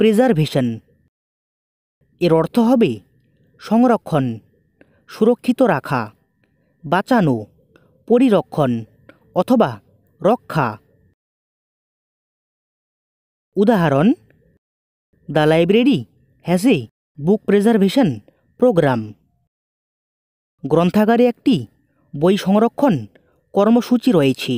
preservation এর অর্থ হবে সংরক্ষণ সুরক্ষিত রাখা বাঁচানো পরিরক্ষণ অথবা রক্ষা উদাহরণ the library has a book preservation programme গ্রন্থাগারে একটি বই সংরক্ষণ কর্মসূচি রয়েছে